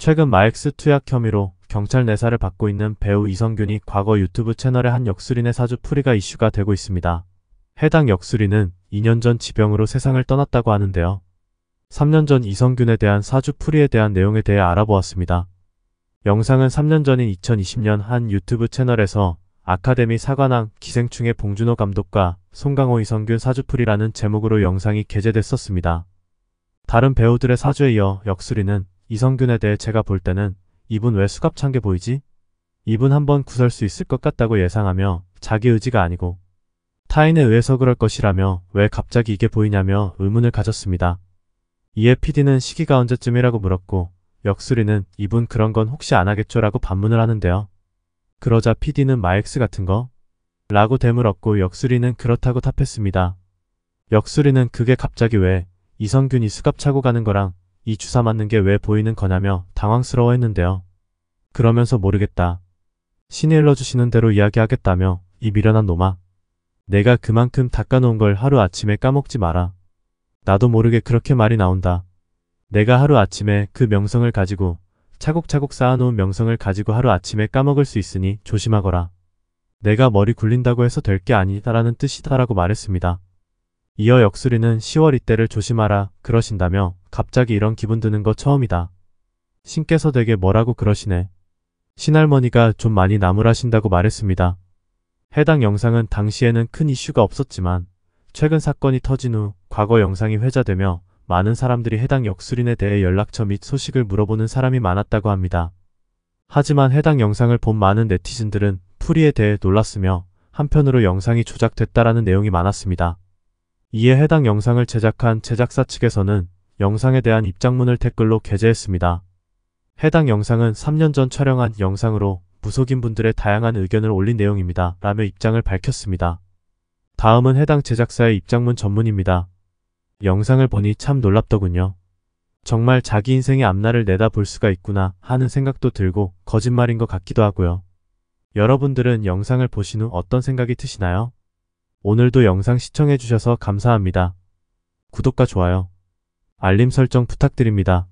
최근 마엑스 투약 혐의로 경찰 내사를 받고 있는 배우 이성균이 과거 유튜브 채널의 한 역술인의 사주 풀이가 이슈가 되고 있습니다. 해당 역술인은 2년 전 지병으로 세상을 떠났다고 하는데요. 3년 전 이성균에 대한 사주 풀이에 대한 내용에 대해 알아보았습니다. 영상은 3년 전인 2020년 한 유튜브 채널에서 아카데미 사관왕 기생충의 봉준호 감독과 송강호 이성균 사주풀이라는 제목으로 영상이 게재됐었습니다. 다른 배우들의 사주에 이어 역수리는 이성균에 대해 제가 볼 때는 이분 왜 수갑 찬 게 보이지? 이분 한번 구설 수 있을 것 같다고 예상하며 자기 의지가 아니고 타인에 의해서 그럴 것이라며 왜 갑자기 이게 보이냐며 의문을 가졌습니다. 이에 PD는 시기가 언제쯤이라고 물었고 역수리는 이분 그런 건 혹시 안 하겠죠라고 반문을 하는데요. 그러자 PD는 마엑스 같은 거? 라고 되물었고 역수리는 그렇다고 답했습니다. 역수리는 그게 갑자기 왜 이성균이 수갑 차고 가는 거랑 이 주사 맞는 게 왜 보이는 거냐며 당황스러워했는데요. 그러면서 모르겠다. 신이 일러주시는 대로 이야기하겠다며 이 미련한 놈아. 내가 그만큼 닦아놓은 걸 하루아침에 까먹지 마라. 나도 모르게 그렇게 말이 나온다. 내가 하루아침에 그 명성을 가지고 차곡차곡 쌓아놓은 명성을 가지고 하루아침에 까먹을 수 있으니 조심하거라. 내가 머리 굴린다고 해서 될 게 아니다라는 뜻이다라고 말했습니다. 이어 역수리는 10월 이때를 조심하라 그러신다며 갑자기 이런 기분 드는 거 처음이다. 신께서 되게 뭐라고 그러시네. 신할머니가 좀 많이 나무라신다고 말했습니다. 해당 영상은 당시에는 큰 이슈가 없었지만 최근 사건이 터진 후 과거 영상이 회자되며 많은 사람들이 해당 역술인에 대해 연락처 및 소식을 물어보는 사람이 많았다고 합니다. 하지만 해당 영상을 본 많은 네티즌들은 풀이에 대해 놀랐으며 한편으로 영상이 조작됐다라는 내용이 많았습니다. 이에 해당 영상을 제작한 제작사 측에서는 영상에 대한 입장문을 댓글로 게재했습니다. 해당 영상은 3년 전 촬영한 영상으로 무속인 분들의 다양한 의견을 올린 내용입니다. 라며 입장을 밝혔습니다. 다음은 해당 제작사의 입장문 전문입니다. 영상을 보니 참 놀랍더군요. 정말 자기 인생의 앞날을 내다볼 수가 있구나 하는 생각도 들고 거짓말인 것 같기도 하고요. 여러분들은 영상을 보신 후 어떤 생각이 드시나요? 오늘도 영상 시청해주셔서 감사합니다. 구독과 좋아요, 알림 설정 부탁드립니다.